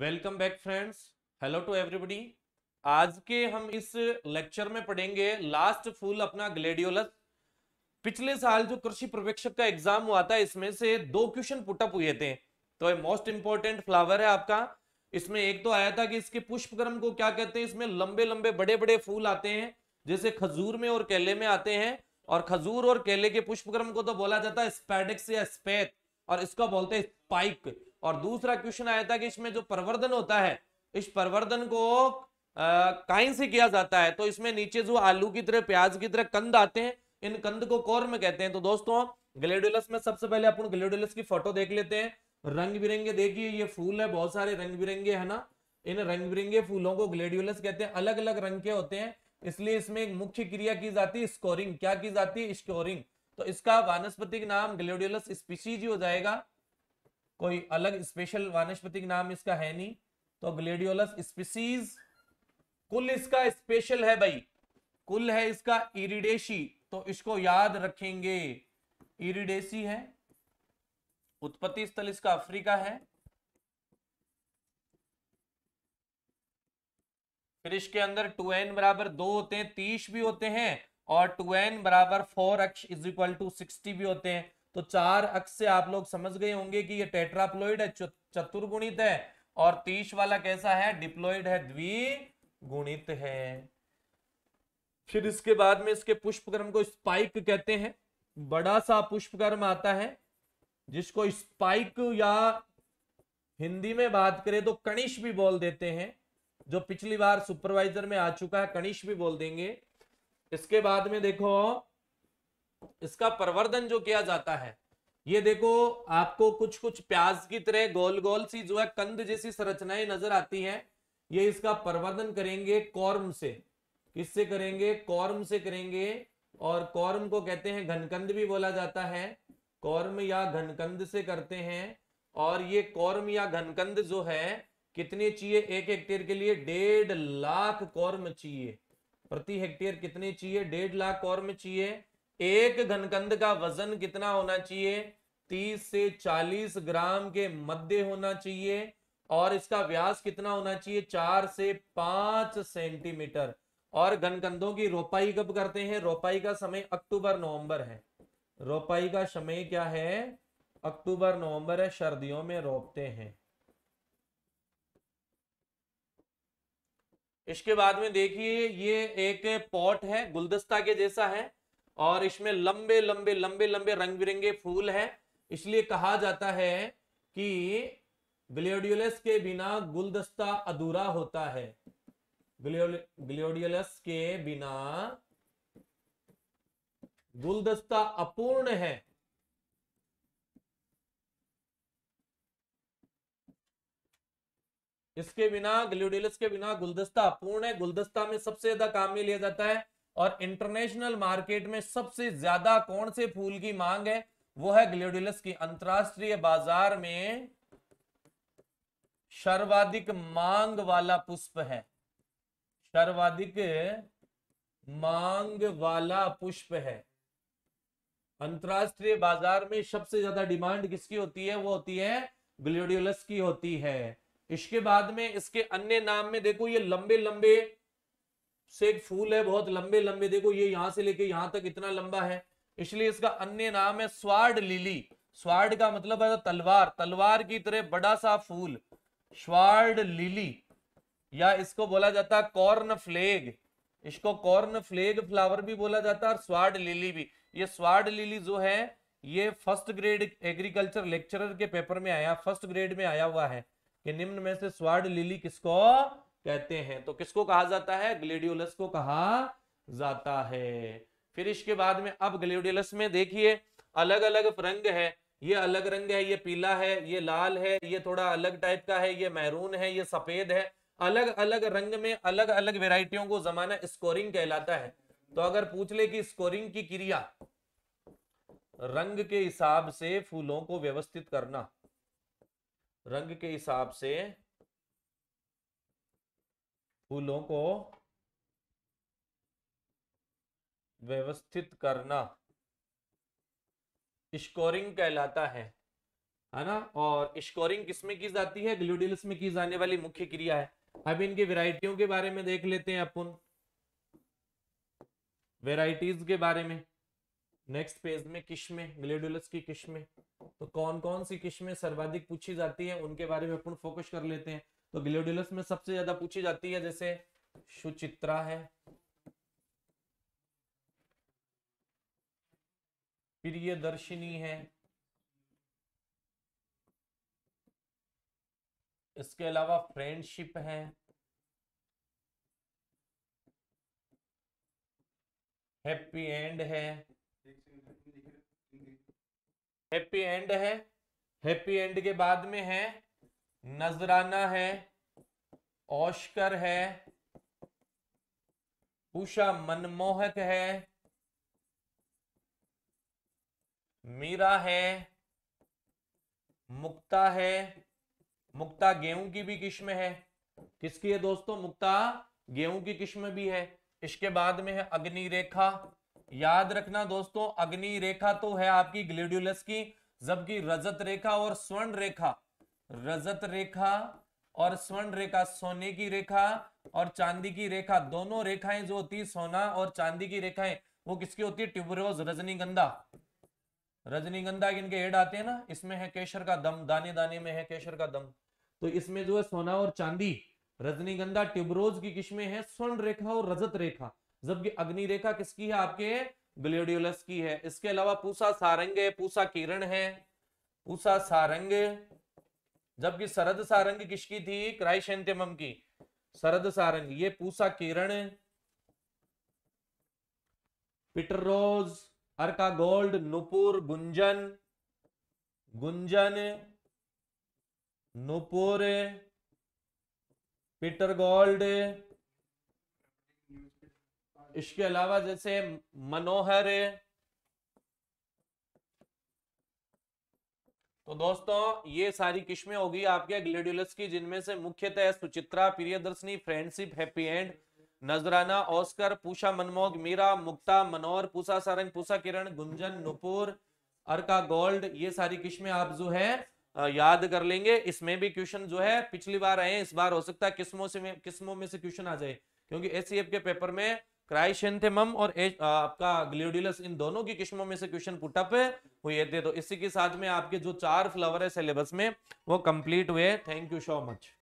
welcome back friends hello to everybody आज के हम इस लेक्चर में पढ़ेंगे लास्ट फूल अपना ग्लेडियोलस पिछले साल जो कृषि प्रवेक्षक का एग्जाम हुआ था इसमें से दो क्वेश्चन पुटअप हुए थे तो ये मोस्ट इंपॉर्टेंट फ्लावर है आपका इसमें एक तो आया था कि इसके पुष्पक्रम को क्या कहते हैं इसमें लंबे लंबे बड़े बड़े फूल आते हैं जैसे खजूर में और केले में आते हैं और खजूर और केले के पुष्पक्रम को तो बोला जाता है स्पैडिक्स या स्पैथ और इसका बोलते हैं स्पाइक और दूसरा क्वेश्चन आया था कि इसमें जो प्रवर्धन होता है इस प्रवर्धन को काइन से किया जाता है तो इसमें नीचे जो आलू की तरह प्याज की तरह कंद आते हैं इन कंद को कौर में कहते हैं तो दोस्तों ग्लेडुलस में सबसे पहले अपन ग्लेडुलस की फोटो देख लेते हैं रंग बिरंगे देखिए ये फूल है बहुत सारे रंग बिरंगे है ना इन रंग बिरंगे फूलों को ग्लेडुलस कहते हैं अलग अलग रंग के होते हैं इसलिए इसमें एक मुख्य क्रिया की जाती है स्कोरिंग क्या की जाती है स्कोरिंग तो इसका वानस्पतिक नाम ग्लेडुलस स्पीसीज हो जाएगा कोई अलग स्पेशल का नाम इसका है नहीं तो ग्लेडियोलस स्पीसीज कुल इसका स्पेशल है भाई कुल है इसका इरिडेशी तो इसको याद रखेंगे इरिडेशी है उत्पत्ति स्थल इसका अफ्रीका है फिर इसके अंदर टू एन बराबर दो होते हैं तीस भी होते हैं और टू एन बराबर four x is equal to sixty भी होते हैं तो चार अक्ष से आप लोग समझ गए होंगे कि ये टेट्राप्लोइड है चतुर्गुणित है और तीस वाला कैसा है डिप्लोइड है द्विगुणित है फिर इसके बाद में इसके पुष्पकर्म को स्पाइक कहते हैं बड़ा सा पुष्पकर्म आता है जिसको स्पाइक या हिंदी में बात करें तो कणिश भी बोल देते हैं जो पिछली बार सुपरवाइजर में आ चुका है कणिश भी बोल देंगे इसके बाद में देखो इसका प्रवर्धन जो किया जाता है ये देखो आपको कुछ कुछ प्याज की तरह गोल गोल सी जो है कंद जैसी संरचनाएं नजर आती हैं ये इसका प्रवर्धन करेंगे कॉर्म से किससे करेंगे कॉर्म से करेंगे और कॉर्म को कहते हैं घनकंद भी बोला जाता है कॉर्म या घनकंद से करते हैं और ये कॉर्म या घनकंद जो है कितने चाहिए एक हेक्टेयर के लिए डेढ़ लाख कॉर्म चाहिए प्रति हेक्टेयर कितने चाहिए डेढ़ लाख कॉर्म चाहिए एक घनकंद का वजन कितना होना चाहिए 30 से 40 ग्राम के मध्य होना चाहिए और इसका व्यास कितना होना चाहिए चार से पांच सेंटीमीटर और घनकंदों की रोपाई कब करते हैं रोपाई का समय अक्टूबर नवंबर है रोपाई का समय क्या है अक्टूबर नवंबर है सर्दियों में रोपते हैं इसके बाद में देखिए ये एक पॉट है गुलदस्ता के जैसा है और इसमें लंबे लंबे लंबे लंबे रंग बिरंगे फूल हैं इसलिए कहा जाता है कि ग्लियोडियोलस के बिना गुलदस्ता अधूरा होता है ग्लियोडियोलस के बिना गुलदस्ता अपूर्ण है इसके बिना ग्लियोडियोलस के बिना गुलदस्ता अपूर्ण है गुलदस्ता में सबसे ज्यादा काम में लिया जाता है और इंटरनेशनल मार्केट में सबसे ज्यादा कौन से फूल की मांग है वो है ग्लेडुलस की अंतरराष्ट्रीय बाजार में सर्वाधिक मांग वाला पुष्प है सर्वाधिक मांग वाला पुष्प है अंतरराष्ट्रीय बाजार में सबसे ज्यादा डिमांड किसकी होती है वो होती है ग्लेडियोलस की होती है इसके बाद में इसके अन्य नाम में देखो ये लंबे लंबे से एक फूल है बहुत लंबे लंबे देखो ये यहां से लेके यहां तक इतना लंबा है इसलिए इसका अन्य नाम है स्वाड लिली स्वाड का मतलब है तलवार तलवार की तरह बड़ा सा फूल स्वाड लिली या इसको बोला जाता है कॉर्न फ्लेग इसको कॉर्न फ्लेग फ्लावर भी बोला जाता है और स्वाड लिली भी ये स्वाड लिली जो है ये फर्स्ट ग्रेड एग्रीकल्चर लेक्चरर के पेपर में आया फर्स्ट ग्रेड में आया हुआ है कि निम्न में से स्वाड लिली किसको कहते हैं तो किसको कहा जाता है ग्लेडियोलस को कहा जाता है फिर इसके बाद में अब ग्लेडियोलस में देखिए अलग अलग रंग है ये अलग रंग है ये पीला है ये लाल है ये थोड़ा अलग टाइप का है ये मैरून है ये सफेद है अलग अलग रंग में अलग अलग वेराइटियों को जमाना स्कोरिंग कहलाता है तो अगर पूछ ले कि स्कोरिंग की क्रिया रंग के हिसाब से फूलों को व्यवस्थित करना रंग के हिसाब से फूलों को व्यवस्थित करना स्कोरिंग कहलाता है है ना और स्कोरिंग किसमें की जाती है ग्लूडिल्स में की जाने वाली मुख्य क्रिया है अब इनकी वेराइटियों के बारे में देख लेते हैं अपन वेराइटीज के बारे में नेक्स्ट पेज में किस्में ग्लेडुलस की किस्में तो कौन कौन सी किस्में सर्वाधिक पूछी जाती है उनके बारे में अपन फोकस कर लेते हैं तो ग्लोडुलस में सबसे ज्यादा पूछी जाती है जैसे सुचित्रा है प्रिय दर्शनी है इसके अलावा फ्रेंडशिप है हैप्पी एंड है हैप्पी एंड है हैप्पी एंड के बाद में है नजराना है औशकर है उषा मनमोहक है मीरा है मुक्ता है मुक्ता गेहूं की भी किस्म है किसकी है दोस्तों मुक्ता गेहूं की किस्म भी है इसके बाद में है अग्नि रेखा याद रखना दोस्तों अग्नि रेखा तो है आपकी ग्लेडुलस की जबकि रजत रेखा और स्वर्ण रेखा रजत रेखा और स्वर्ण रेखा सोने की रेखा और चांदी की रेखा दोनों रेखाएं जो होती है सोना और चांदी की रेखाएं वो किसकी होती है ट्यूबरोज रजनीगंधा रजनीगंधा इनके हेड आते हैं ना इसमें है केशर का दम दाने दाने में है केशर का दम तो इसमें जो है सोना और चांदी रजनीगंधा ट्यूबरोज की किस्में है स्वर्ण रेखा और रजत रेखा जबकि अग्नि रेखा किसकी है आपके ग्लेडियोलस की है इसके अलावा पूसा सारंग है पूसा किरण है पूसा सारंग जबकि सरद सारंग किसकी थी क्राइशेंटेमम की सरद सारंग ये पूसा किरण पिटरोज Arka gold Nupur Gunjan Gunjan Nupur Peter gold इसके अलावा जैसे मनोहर तो दोस्तों ये सारी किस्में होगी आपके ग्लेडुलस की जिनमें से मुख्यतः Suchitra Priyadarshini friendship happy end Nazrana Oscar Pusa मनमोग मीरा मुक्ता मनोहर पूषा सारंग पूषा किरण गुंजन नुपुर अर्का गोल्ड ये सारी किस्में आप जो है याद कर लेंगे इसमें भी क्वेश्चन जो है पिछली बार आए इस बार हो सकता है किस्मों से किस्मों में से क्वेश्चन आ जाए क्योंकि एस के पेपर में क्राइशेंथेमम और एज, आ, आपका ग्लियोडुलस इन दोनों की किस्मों में से क्वेश्चन पुटअप हुए थे तो इसी के साथ में आपके जो चार फ्लावर है सिलेबस में वो कंप्लीट हुए थैंक यू सो मच